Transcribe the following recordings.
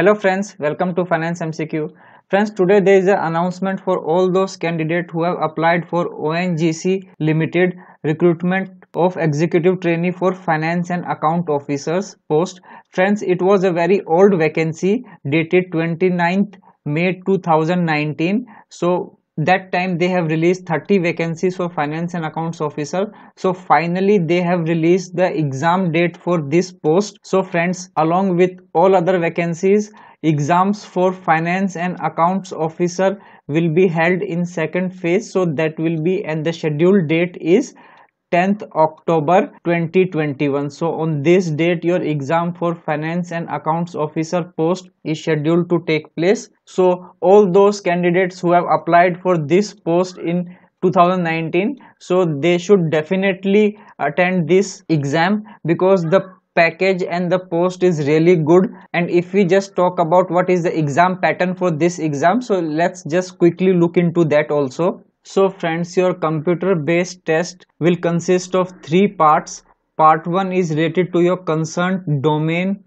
Hello friends, welcome to Finance MCQ. Friends, today there is an announcement for all those candidates who have applied for ONGC Limited recruitment of executive trainee for finance and account officers post. Friends, it was a very old vacancy dated 29th May 2019. So that time they have released 30 vacancies for finance and accounts officer so finally they have released the exam date for this post so friends along with all other vacancies exams for finance and accounts officer will be held in second phase so that will be and the scheduled date is 10th October 2021. So on this date your exam for finance and accounts officer post is scheduled to take place. So all those candidates who have applied for this post in 2019 so they should definitely attend this exam because the package and the post is really good and if we just talk about what is the exam pattern for this exam so let's just quickly look into that also so friends your computer based test will consist of three parts. Part 1 is related to your concerned domain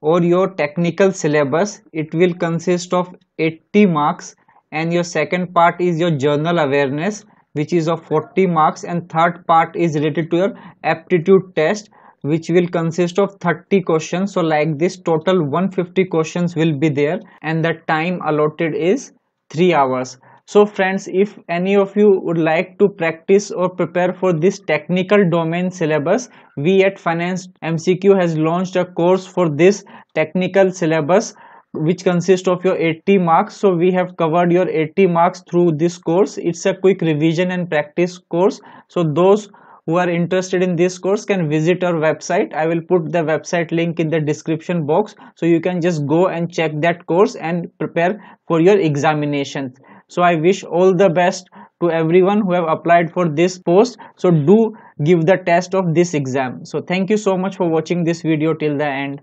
or your technical syllabus. It will consist of 80 marks and your second part is your journal awareness which is of 40 marks and third part is related to your aptitude test which will consist of 30 questions so like this total 150 questions will be there and the time allotted is 3 hours so friends if any of you would like to practice or prepare for this technical domain syllabus we at finance mcq has launched a course for this technical syllabus which consists of your 80 marks so we have covered your 80 marks through this course it's a quick revision and practice course so those who are interested in this course can visit our website i will put the website link in the description box so you can just go and check that course and prepare for your examinations so i wish all the best to everyone who have applied for this post so do give the test of this exam so thank you so much for watching this video till the end